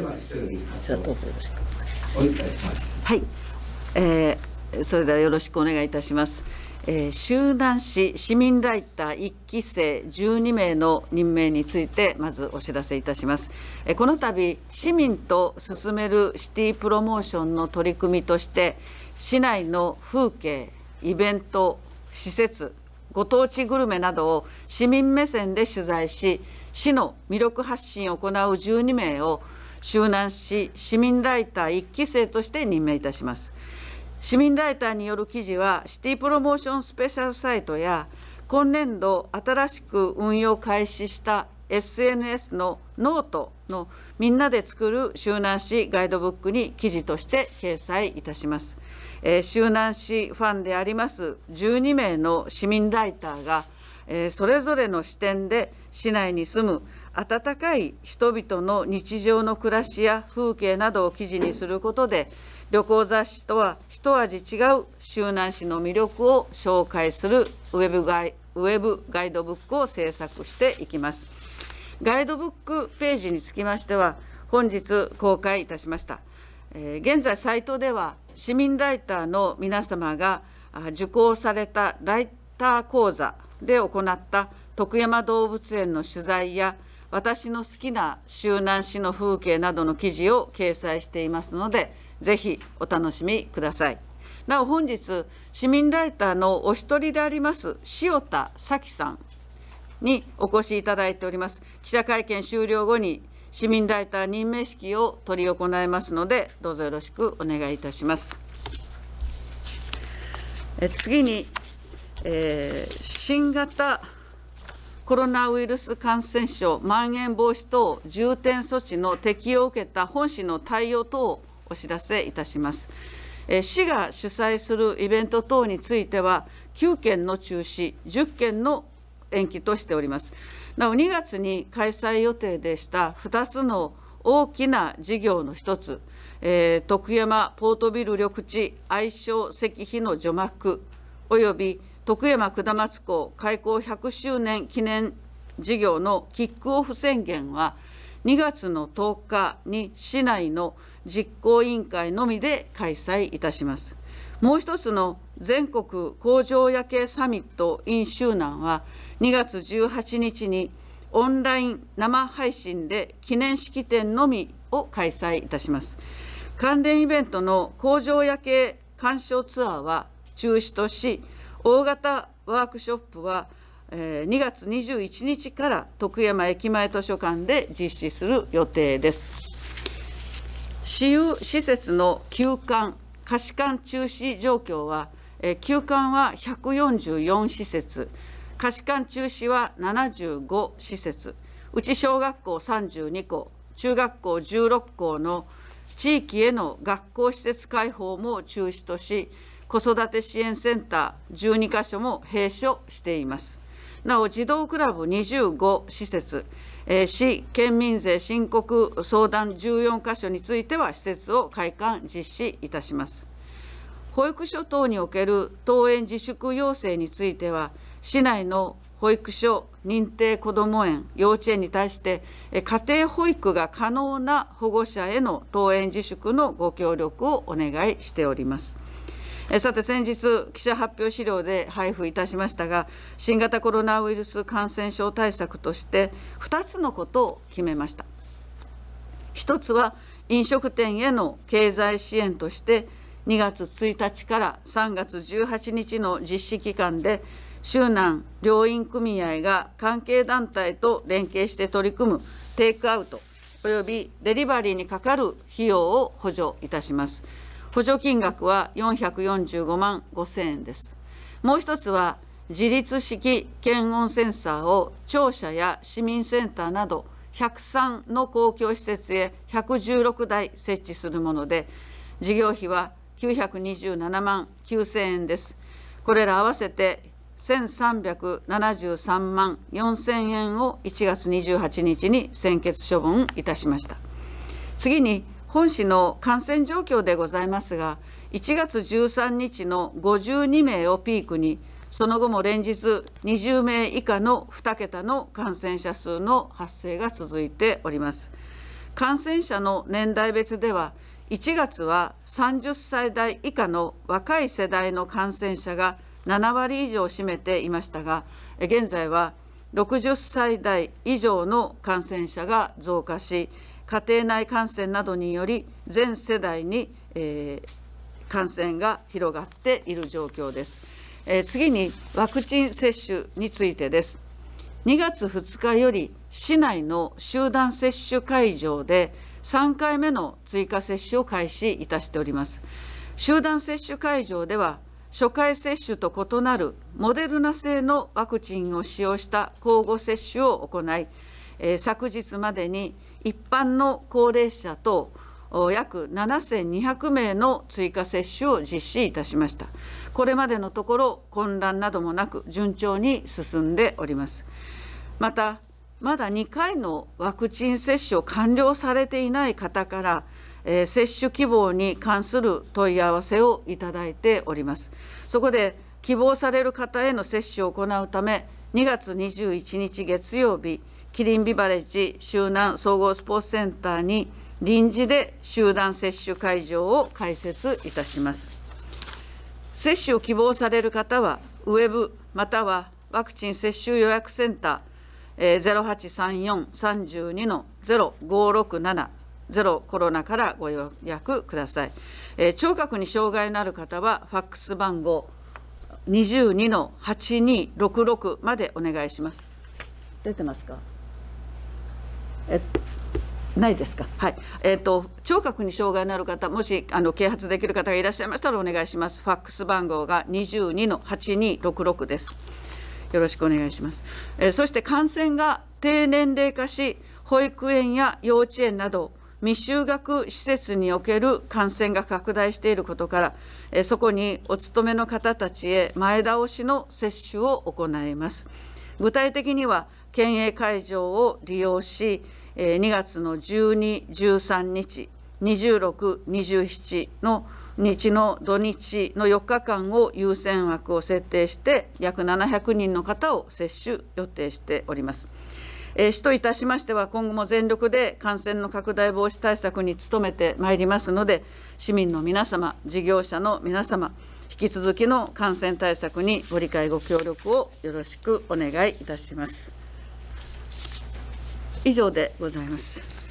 は一じゃどうぞよろしくお願いいたしますはい、えー、それではよろしくお願いいたします、えー、集団市市民ライター一期生12名の任命についてまずお知らせいたします、えー、この度市民と進めるシティプロモーションの取り組みとして市内の風景イベント施設ご当地グルメなどを市民目線で取材し市の魅力発信を行う12名を周南市市民ライター1期生として任命いたします市民ライターによる記事はシティプロモーションスペシャルサイトや今年度新しく運用開始した SNS のノートのみんなで作る周南市ガイドブックに記事として掲載いたします、えー、周南市ファンであります12名の市民ライターが、えー、それぞれの視点で市内に住む温かい人々の日常の暮らしや風景などを記事にすることで旅行雑誌とは一味違う周南市の魅力を紹介するウェブガイウェブガイドブックを制作していきますガイドブックページにつきましては本日公開いたしました、えー、現在サイトでは市民ライターの皆様が受講されたライター講座で行った徳山動物園の取材や私の好きな周南市の風景などの記事を掲載していますのでぜひお楽しみくださいなお本日市民ライターのお一人であります塩田咲さんにお越しいただいております記者会見終了後に市民ライター任命式を執り行いますのでどうぞよろしくお願いいたしますえ次に、えー、新型コロナウイルス感染症まん延防止等重点措置の適用を受けた本市の対応等をお知らせいたします。え市が主催するイベント等については、9件の中止、10件の延期としております。なお、2月に開催予定でした2つの大きな事業の一つ、えー、徳山ポートビル緑地愛称石碑の除幕及び徳山下松港開港100周年記念事業のキックオフ宣言は2月の10日に市内の実行委員会のみで開催いたします。もう一つの全国工場夜景サミット in 周南は2月18日にオンライン生配信で記念式典のみを開催いたします。関連イベントの工場夜景鑑賞ツアーは中止とし、大型ワークショップは2月21日から徳山駅前図書館で実施する予定です私有施設の休館貸し館中止状況は休館は144施設貸し館中止は75施設うち小学校32校中学校16校の地域への学校施設開放も中止とし子育て支援センター12カ所も閉所しています。なお、児童クラブ25施設、えー、市、県民税申告相談14カ所については、施設を開館実施いたします。保育所等における登園自粛要請については、市内の保育所、認定こども園、幼稚園に対して、家庭保育が可能な保護者への登園自粛のご協力をお願いしております。えさて先日記者発表資料で配布いたしましたが新型コロナウイルス感染症対策として2つのことを決めました1つは飲食店への経済支援として2月1日から3月18日の実施期間で州南病院組合が関係団体と連携して取り組むテイクアウトおよびデリバリーにかかる費用を補助いたします。補助金額は445万5000円です。もう一つは、自立式検温センサーを庁舎や市民センターなど103の公共施設へ116台設置するもので、事業費は927万9000円です。これら合わせて1373万4000円を1月28日に専決処分いたしました。次に本市の感染状況でございますが、1月13日の52名をピークに、その後も連日20名以下の2桁の感染者数の発生が続いております。感染者の年代別では、1月は30歳代以下の若い世代の感染者が7割以上を占めていましたが、現在は60歳代以上の感染者が増加し、家庭内感染などにより全世代に、えー、感染が広がっている状況です、えー、次にワクチン接種についてです2月2日より市内の集団接種会場で3回目の追加接種を開始いたしております集団接種会場では初回接種と異なるモデルナ製のワクチンを使用した交互接種を行い、えー、昨日までに一般の高齢者と約7200名の追加接種を実施いたしましたこれまでのところ混乱などもなく順調に進んでおりますまたまだ2回のワクチン接種を完了されていない方から、えー、接種希望に関する問い合わせをいただいておりますそこで希望される方への接種を行うため2月21日月曜日キリンビバレッジ集団総合スポーツセンターに臨時で集団接種会場を開設いたします接種を希望される方はウェブまたはワクチン接種予約センター0834-32の0567ゼロコロナからご予約ください、え聴覚に障害のある方はファックス番号22の8266までお願いします出てますかえないですか。はい。えっ、ー、と聴覚に障害のある方、もしあの啓発できる方がいらっしゃいましたらお願いします。ファックス番号が二十二の八二六六です。よろしくお願いします。えー、そして感染が低年齢化し、保育園や幼稚園など未就学施設における感染が拡大していることから、えそこにお勤めの方たちへ前倒しの接種を行います。具体的には県営会場を利用し、えー、2月の12、13日、26、27の日の土日の4日間を優先枠を設定して約700人の方を接種予定しております。えー、市といたしましては今後も全力で感染の拡大防止対策に努めてまいりますので市民の皆様事業者の皆様引き続きの感染対策にご理解ご協力をよろしくお願いいたします。以上でございます。